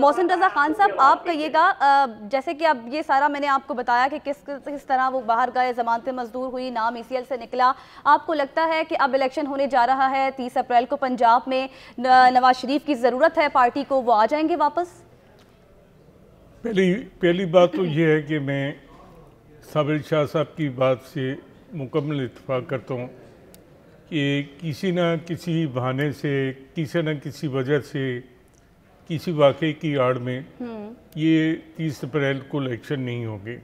मोहसिन रजा खान साहब आप कहिएगा जैसे कि अब ये सारा मैंने आपको बताया कि किस किस तरह वो बाहर गए जमानत मजदूर हुई नाम ई से निकला आपको लगता है कि अब इलेक्शन होने जा रहा है तीस अप्रैल को पंजाब में नवाज शरीफ की ज़रूरत है पार्टी को वो आ जाएंगे वापस पहली पहली बात तो ये है कि मैं साबिर शाह साहब की बात से मुकम्मल इतफाक़ करता हूँ कि किसी न किसी बहाने से किसी न किसी वजह से किसी वाक़े की आड़ में हम्म। ये तीस अप्रैल को इलेक्शन नहीं होगी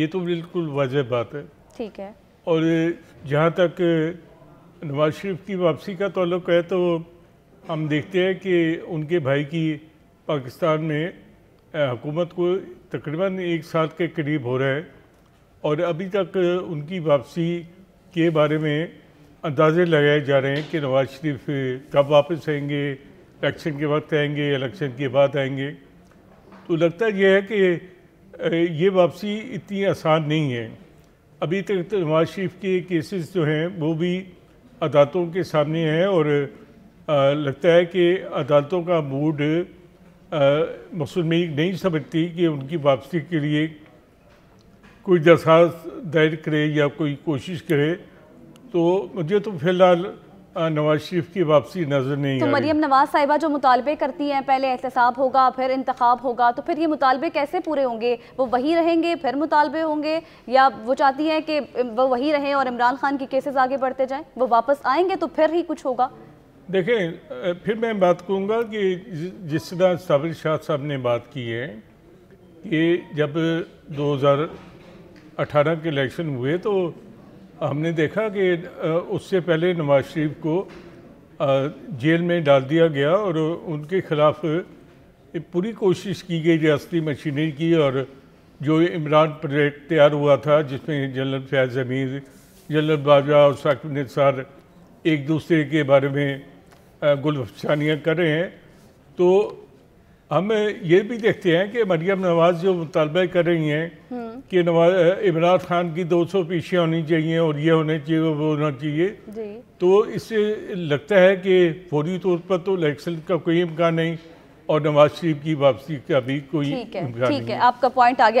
ये तो बिल्कुल वाजह बात है ठीक है और जहाँ तक नवाज शरीफ की वापसी का तल्लक है तो हम देखते हैं कि उनके भाई की पाकिस्तान में हुकूमत को तकरीबन एक साल के करीब हो रहा है और अभी तक उनकी वापसी के बारे में अंदाजे लगाए जा रहे हैं कि नवाज शरीफ कब वापस आएंगे इलेक्शन के वक्त आएंगे इलेक्शन के बाद आएंगे तो लगता यह है कि ये वापसी इतनी आसान नहीं है अभी तक तो नवाज शरीफ के केसेस जो हैं वो भी अदालतों के सामने हैं और लगता है कि अदालतों का मूड मसूद में नहीं समझती कि उनकी वापसी के लिए कोई दरखास्त दायर करे या कोई कोशिश करे तो मुझे तो फ़िलहाल नवाज शरीफ की वापसी नजर नहीं तो मरियम नवाज साहिबा जो मुतालबे करती हैं पहले एहतसाब होगा फिर इंतखब होगा तो फिर ये मुतालबे कैसे पूरे होंगे वो वही रहेंगे फिर मुतालबे होंगे या वो चाहती हैं कि वो वही रहें और इमरान खान की केसेस आगे बढ़ते जाएं वो वापस आएंगे तो फिर ही कुछ होगा देखें फिर मैं बात कहूँगा कि जिस तरह साबिर शाह साहब ने बात की है कि जब अठारह के इलेक्शन हुए तो हमने देखा कि उससे पहले नवाज शरीफ को जेल में डाल दिया गया और उनके खिलाफ पूरी कोशिश की गई रियासती मशीनरी की और जो इमरान प्रोजेक्ट तैयार हुआ था जिसमें जनरल फैज़ अमीर जनरल बाजवा और साकिब निसार एक दूसरे के बारे में गुलफानियाँ कर रहे हैं तो हम ये भी देखते हैं कि मरियम नवाज जो मुतालबा कर रही हैं कि नवाज इमरान खान की 200 सौ पीछे होनी चाहिए और ये होने चाहिए वो होना चाहिए तो इससे लगता है कि फौरी तौर पर तो इलेक्शन का कोई इम्कान नहीं और नवाज शरीफ की वापसी का भी कोई ठीक है है आपका पॉइंट आ गया